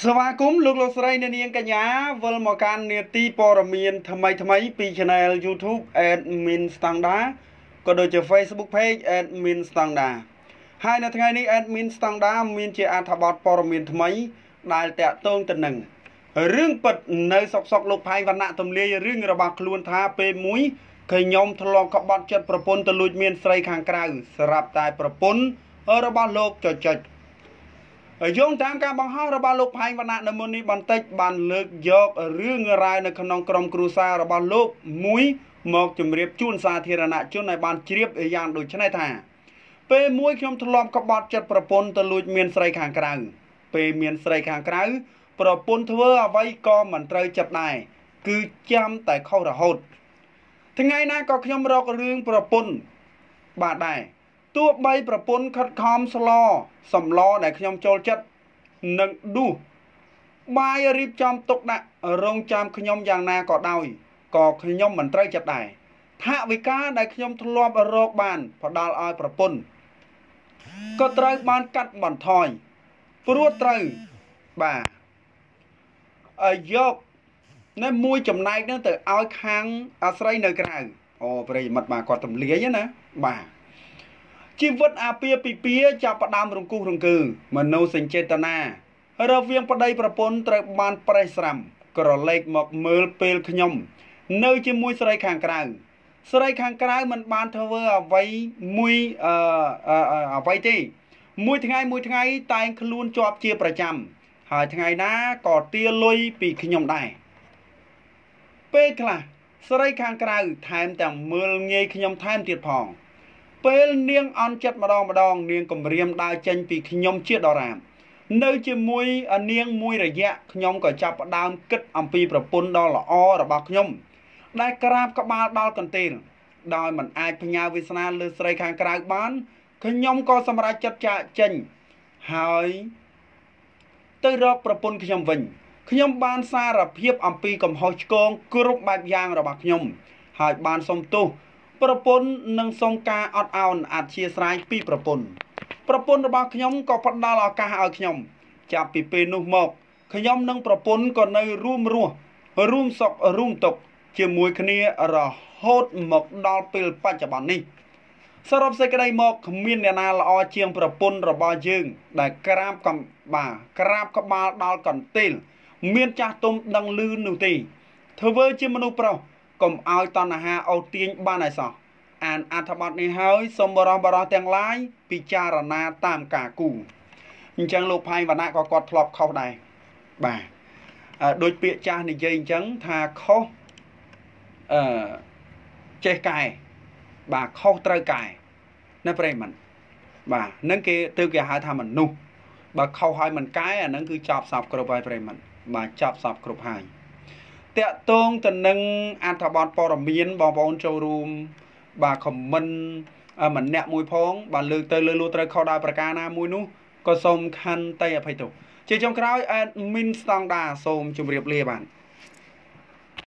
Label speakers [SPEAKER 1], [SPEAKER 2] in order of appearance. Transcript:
[SPEAKER 1] ស្វាគមន៍លោកលោកស្រីអ្នកនាងកញ្ញាវិលមកកាន់នាទីព័ត៌មាន ថ្មីថ្មីពី Channel YouTube Admin Standard ក៏ដូចជា Facebook Page Admin Standard ហើយនៅថ្ងៃនេះ Admin Standard មានជាអត្ថបទព័ត៌មាន ថ្មីដែលតាក់ទងទៅនឹងរឿងពិតនៅសកសកលោកផៃវណ្ណៈទំលាយរឿងរបស់ខ្លួនថាពេលមួយខ្ញុំធ្លាប់ក្បត់ចិត្តប្រពន្ធទៅលួចមានស្រីខាងក្រៅស្រាប់តែប្រពន្ធរបស់លោកចចិច្ចយោងតាមការបង្ហោះរបស់លោកផែងវណ្ណៈនៅមុននេះបន្តិចបានលើកយករឿងរ៉ាវនៅក្នុងក្រុមគ្រួសាររបស់លោកមួយមកជម្រាបជូនសាធារណជនឲ្យបានជ្រាបយ៉ាងដូចនេះថា ពេលមួយខ្ញុំធ្លាប់ក្បត់ចិត្តប្រពន្ធទៅលួចមានស្រីខាងក្រៅពេលមានស្រីខាងក្រៅប្រពន្ធធ្វើអ្វីក៏មិនត្រូវចិត្តដែរគឺចាំតែខុសរហូតថ្ងៃណាក៏ខ្ញុំរករឿងប្រពន្ធបាទដែរទោះបីប្រពន្ធខិតខំស្លសំឡដែលខ្ញុំចូលចិត្តនឹងឌូសបាយរៀបចំទុកដាក់រងចាំខ្ញុំយ៉ាងណាក៏ដោយក៏ខ្ញុំមិនត្រូវចិត្តដែរថវិកាដែលខ្ញុំធ្លាប់រកបានផ្ដល់ឲ្យប្រពន្ធក៏ត្រូវបានកាត់បន្ថយព្រោះត្រូវបាទអាយកនៅមួយចំណែកនឹងទៅឲ្យខាងអាស្រ័យនៅក្រៅអូប្រិយមិត្តបាទគាត់ទម្លាយណាបាទជីវិតអាពាហ៍ពិពាហ៍ចាប់ផ្ដើមរង្គោះរង្គើមនោសញ្ចេតនារវាងប្តីប្រពន្ធត្រូវបាន ប្រេះស្រាំ ក្រឡេកមកមើលពេលខ្ញុំ នៅ ជាមួយស្រីខាងក្រៅស្រីខាងក្រៅមិនបានធ្វើអ្វីមួយអឺអ្វីទេមួយថ្ងៃមួយថ្ងៃតែងខ្លួនជាប់ជា ប្រចាំហើយថ្ងៃណាក៏ទាលុយពីខ្ញុំដែរពេលខ្លះស្រីខាងក្រៅថែមទាំងមើលងាយខ្ញុំថែមទៀតផងពេលនាងអន់ចិត្តម្ដងម្ដងនាងគម្រាមដើរចេញ ពីខ្ញុំជាដរាមនៅ ជាមួយនាងមួយរយៈខ្ញុំក៏ចាប់ផ្ដើមគិត អំពីប្រពន្ធដ៏ល្អរបស់ខ្ញុំ ដែលក្រាបក្បាលដល់កន្ទេលដោយមិនអាចផ្ញើវាសនាលើស្រីខាងក្រៅបានខ្ញុំក៏សម្រេចចិត្តចាកចេញហើយទៅរកប្រពន្ធខ្ញុំវិញខ្ញុំបានសារភាព អំពីកំហុសឆ្គងគ្រប់បែបយ៉ាង របស់ខ្ញុំ ហើយបានសុំទោសប្រពន្ធនឹងសូមការអត់ឱនអធ្យាស្រ័យពីប្រពន្ធប្រពន្ធរបស់ខ្ញុំក៏ផ្ដល់ឱកាសឲ្យខ្ញុំចាប់ពីពេលនោះមកខ្ញុំនិងប្រពន្ធក៏នៅរួមរស់រួមសុខរួមទុក្ខជាមួយគ្នារហូតមកដល់ពេលបច្ចុប្បន្ននេះសរុបសេចក្តីមកគ្មានអ្នកណាល្អជាងប្រពន្ធរបស់យើង ដែលក្រាបកំបាក្រាបក្បាលដល់កន្ទេលមានចាស់ទុំដឹងលឺនោះទេធ្វើជាមនុស្សប្រុសកុំឲ្យតណ្ហាអូសទាញបានឲ្យសោះអានអត្ថបទនេះហើយសូមបរោះបរោះទាំងឡាយ ពិចារណាតាមការគូអញ្ចឹងលោកផៃវណ្ណៈក៏គាត់ធ្លាប់ខុសដែរបាទដូចពាក្យចាស់និយាយអញ្ចឹងថាខុសអឺចេះកែបាទខុសត្រូវកែណាប្រិមត្តបាទនឹងគេទៅគេហៅថាមនុស្សបើខុសហើយមិនកែអានឹងគឺចប់សពគ្រប់ហើយប្រិមត្តបាទចប់សពគ្រប់ហើយតកតងទៅនឹងអត្ថបទព័ត៌មានបងប្អូនចូលរួមបាទខមមិនម្នាក់មួយផងបាទលើកទៅលើលួត្រូវខុសដោយប្រការណាមួយនោះក៏សូមខន្តីអភ័យទោសជាចុងក្រោយ admin ស្តង់ដាសូមជម្រាបលាបាទ